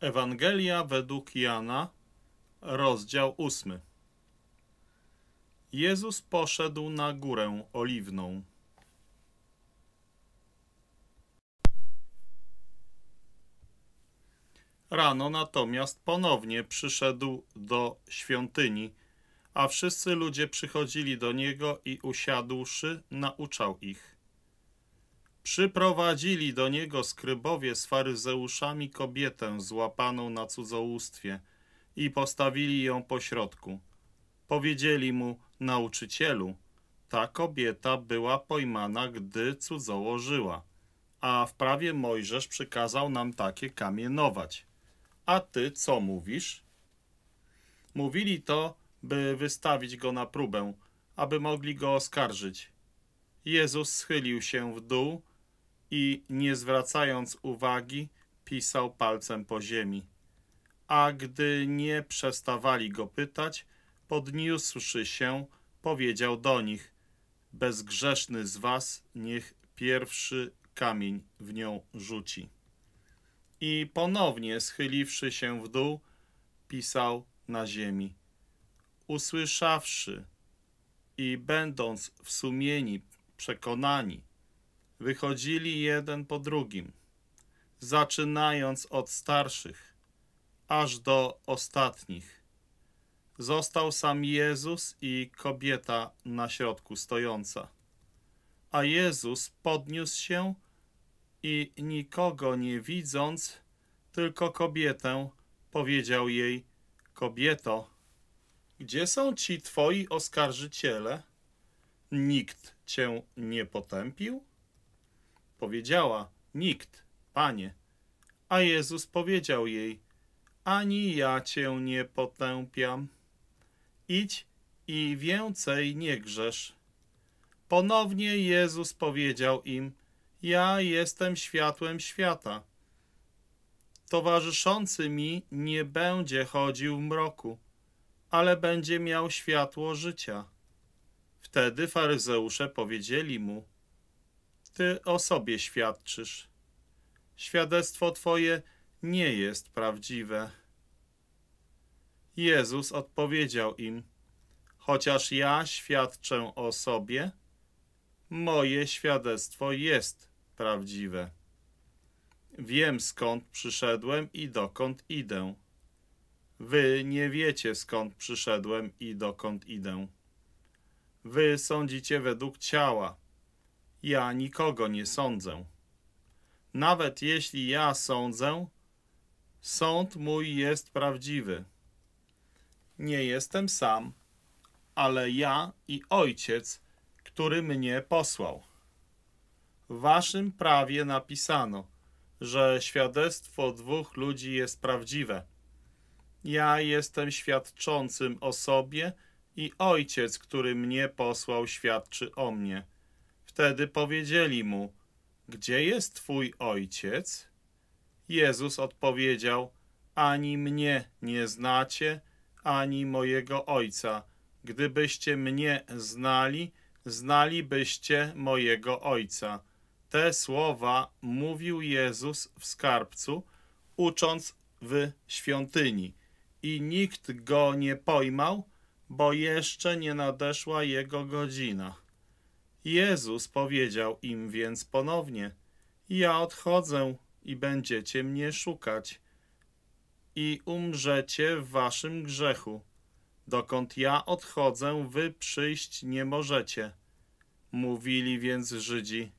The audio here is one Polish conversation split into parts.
Ewangelia według Jana, rozdział ósmy. Jezus poszedł na górę oliwną. Rano natomiast ponownie przyszedł do świątyni, a wszyscy ludzie przychodzili do niego i usiadłszy, nauczał ich. Przyprowadzili do niego skrybowie z faryzeuszami kobietę złapaną na cudzołóstwie i postawili ją pośrodku. Powiedzieli mu, nauczycielu, ta kobieta była pojmana, gdy cudzołożyła, a w prawie Mojżesz przykazał nam takie kamienować. A ty co mówisz? Mówili to, by wystawić go na próbę, aby mogli go oskarżyć. Jezus schylił się w dół i nie zwracając uwagi, pisał palcem po ziemi. A gdy nie przestawali go pytać, podniósłszy się, powiedział do nich: Bezgrzeszny z was niech pierwszy kamień w nią rzuci. I ponownie schyliwszy się w dół, pisał na ziemi. Usłyszawszy i będąc w sumieni przekonani, wychodzili jeden po drugim, zaczynając od starszych, aż do ostatnich. Został sam Jezus i kobieta na środku stojąca. A Jezus podniósł się i nikogo nie widząc, tylko kobietę, powiedział jej, kobieto, gdzie są ci twoi oskarżyciele? Nikt cię nie potępił? Powiedziała, nikt, panie. A Jezus powiedział jej, ani ja cię nie potępiam. Idź i więcej nie grzesz. Ponownie Jezus powiedział im, ja jestem światłem świata. Towarzyszący mi nie będzie chodził w mroku, ale będzie miał światło życia. Wtedy faryzeusze powiedzieli mu – ty o sobie świadczysz. Świadectwo Twoje nie jest prawdziwe. Jezus odpowiedział im, chociaż ja świadczę o sobie, moje świadectwo jest prawdziwe. Wiem skąd przyszedłem i dokąd idę. Wy nie wiecie skąd przyszedłem i dokąd idę. Wy sądzicie według ciała, ja nikogo nie sądzę. Nawet jeśli ja sądzę, sąd mój jest prawdziwy. Nie jestem sam, ale ja i Ojciec, który mnie posłał. W waszym prawie napisano, że świadectwo dwóch ludzi jest prawdziwe. Ja jestem świadczącym o sobie i Ojciec, który mnie posłał, świadczy o mnie. Wtedy powiedzieli mu, gdzie jest twój ojciec? Jezus odpowiedział, ani mnie nie znacie, ani mojego ojca. Gdybyście mnie znali, znalibyście mojego ojca. Te słowa mówił Jezus w skarbcu, ucząc w świątyni. I nikt go nie pojmał, bo jeszcze nie nadeszła jego godzina. Jezus powiedział im więc ponownie, ja odchodzę i będziecie mnie szukać i umrzecie w waszym grzechu. Dokąd ja odchodzę, wy przyjść nie możecie. Mówili więc Żydzi,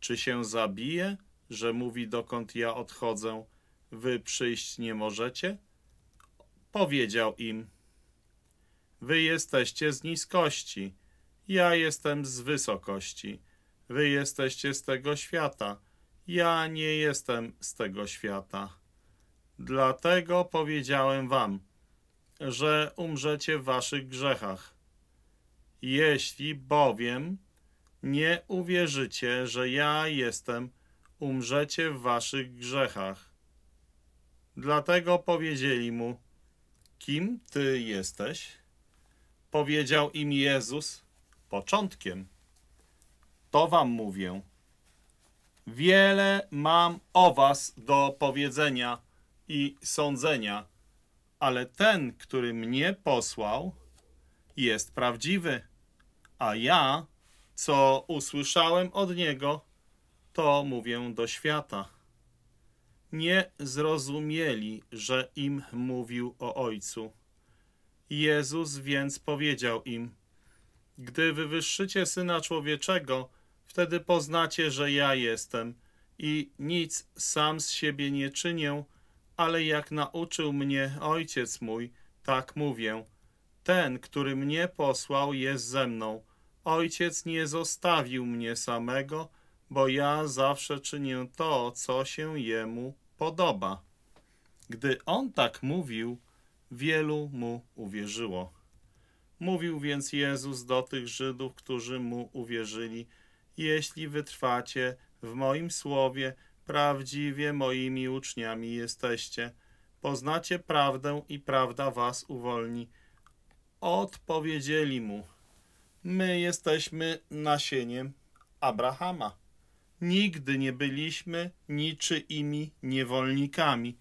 czy się zabije, że mówi dokąd ja odchodzę, wy przyjść nie możecie? Powiedział im, wy jesteście z niskości, ja jestem z wysokości. Wy jesteście z tego świata. Ja nie jestem z tego świata. Dlatego powiedziałem wam, że umrzecie w waszych grzechach. Jeśli bowiem nie uwierzycie, że ja jestem, umrzecie w waszych grzechach. Dlatego powiedzieli mu, kim ty jesteś? Powiedział im Jezus, początkiem. To wam mówię. Wiele mam o was do powiedzenia i sądzenia, ale ten, który mnie posłał, jest prawdziwy, a ja, co usłyszałem od niego, to mówię do świata. Nie zrozumieli, że im mówił o Ojcu. Jezus więc powiedział im – gdy wywyższycie Syna Człowieczego, wtedy poznacie, że ja jestem i nic sam z siebie nie czynię, ale jak nauczył mnie Ojciec mój, tak mówię. Ten, który mnie posłał, jest ze mną. Ojciec nie zostawił mnie samego, bo ja zawsze czynię to, co się jemu podoba. Gdy on tak mówił, wielu mu uwierzyło. Mówił więc Jezus do tych Żydów, którzy mu uwierzyli: Jeśli wytrwacie w moim słowie, prawdziwie moimi uczniami jesteście. Poznacie prawdę i prawda was uwolni. Odpowiedzieli mu: My jesteśmy nasieniem Abrahama. Nigdy nie byliśmy niczyimi niewolnikami.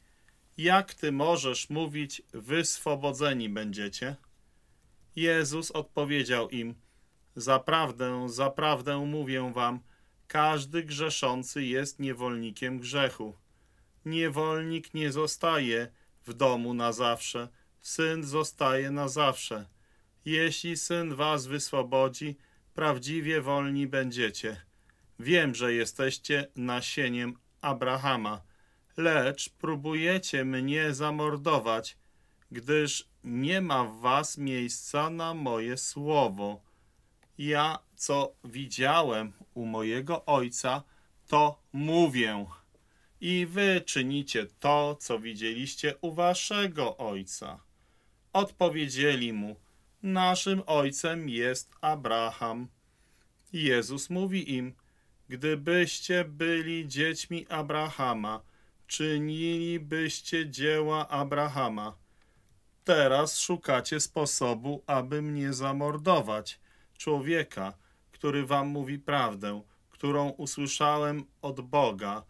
Jak ty możesz mówić, wyswobodzeni będziecie? Jezus odpowiedział im, Zaprawdę, zaprawdę mówię wam, każdy grzeszący jest niewolnikiem grzechu. Niewolnik nie zostaje w domu na zawsze, syn zostaje na zawsze. Jeśli syn was wyswobodzi, prawdziwie wolni będziecie. Wiem, że jesteście nasieniem Abrahama, lecz próbujecie mnie zamordować – gdyż nie ma w was miejsca na moje słowo. Ja, co widziałem u mojego ojca, to mówię. I wy czynicie to, co widzieliście u waszego ojca. Odpowiedzieli mu, naszym ojcem jest Abraham. Jezus mówi im, gdybyście byli dziećmi Abrahama, czynilibyście dzieła Abrahama teraz szukacie sposobu, aby mnie zamordować, człowieka, który wam mówi prawdę, którą usłyszałem od Boga.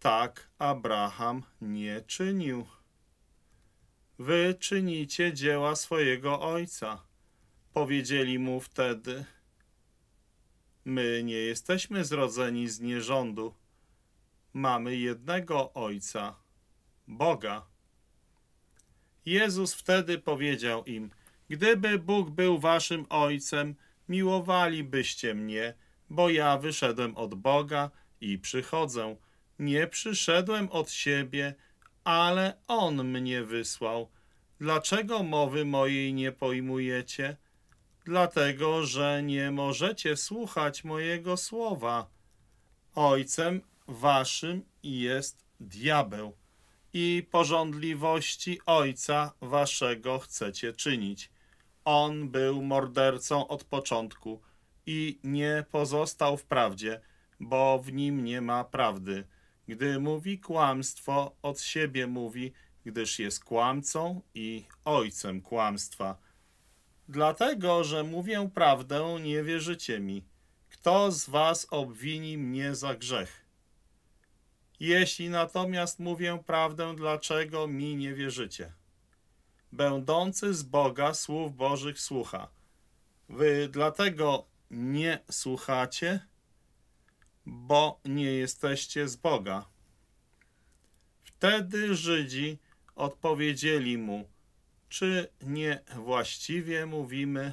Tak Abraham nie czynił. Wy czynicie dzieła swojego ojca. Powiedzieli mu wtedy, my nie jesteśmy zrodzeni z nierządu. Mamy jednego ojca, Boga. Jezus wtedy powiedział im, gdyby Bóg był waszym Ojcem, miłowalibyście mnie, bo ja wyszedłem od Boga i przychodzę. Nie przyszedłem od siebie, ale On mnie wysłał. Dlaczego mowy mojej nie pojmujecie? Dlatego, że nie możecie słuchać mojego słowa. Ojcem waszym jest diabeł i porządliwości Ojca Waszego chcecie czynić. On był mordercą od początku i nie pozostał w prawdzie, bo w nim nie ma prawdy. Gdy mówi kłamstwo, od siebie mówi, gdyż jest kłamcą i ojcem kłamstwa. Dlatego, że mówię prawdę, nie wierzycie mi. Kto z was obwini mnie za grzech? Jeśli natomiast mówię prawdę, dlaczego mi nie wierzycie? Będący z Boga słów Bożych słucha. Wy dlatego nie słuchacie, bo nie jesteście z Boga. Wtedy Żydzi odpowiedzieli mu, czy nie właściwie mówimy,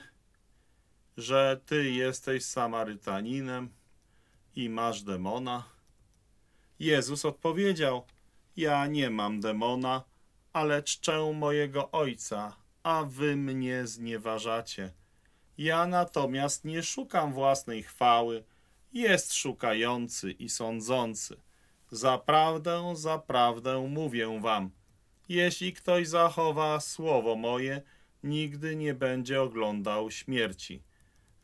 że ty jesteś Samarytaninem i masz demona? Jezus odpowiedział: Ja nie mam demona, ale czczę mojego Ojca, a wy mnie znieważacie. Ja natomiast nie szukam własnej chwały, jest szukający i sądzący. Zaprawdę, zaprawdę mówię wam, jeśli ktoś zachowa słowo moje, nigdy nie będzie oglądał śmierci.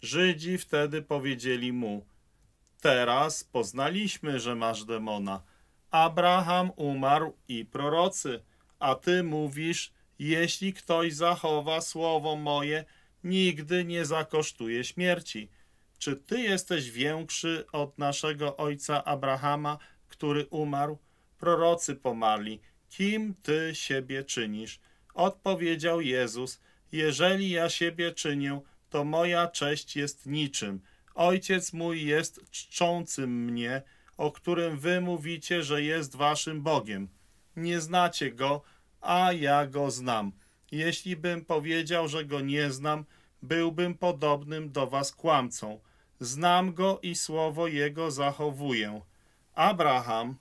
Żydzi wtedy powiedzieli mu, Teraz poznaliśmy, że masz demona. Abraham umarł i prorocy, a ty mówisz, jeśli ktoś zachowa słowo moje, nigdy nie zakosztuje śmierci. Czy ty jesteś większy od naszego ojca Abrahama, który umarł? Prorocy pomarli. Kim ty siebie czynisz? Odpowiedział Jezus, jeżeli ja siebie czynię, to moja cześć jest niczym – Ojciec mój jest czczącym mnie, o którym wy mówicie, że jest waszym Bogiem. Nie znacie go, a ja go znam. Jeśli bym powiedział, że go nie znam, byłbym podobnym do was kłamcą. Znam go i słowo jego zachowuję. Abraham,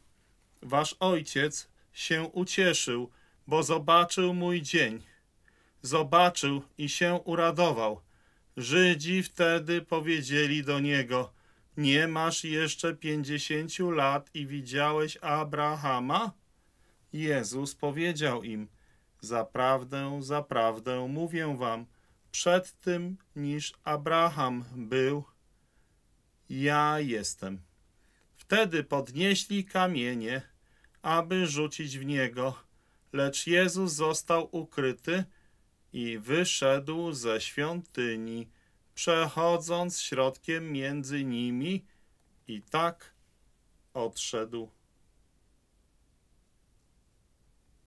wasz ojciec, się ucieszył, bo zobaczył mój dzień. Zobaczył i się uradował. Żydzi wtedy powiedzieli do niego, nie masz jeszcze pięćdziesięciu lat i widziałeś Abrahama? Jezus powiedział im, zaprawdę, zaprawdę mówię wam, przed tym niż Abraham był, ja jestem. Wtedy podnieśli kamienie, aby rzucić w niego, lecz Jezus został ukryty, i wyszedł ze świątyni, przechodząc środkiem między nimi i tak odszedł.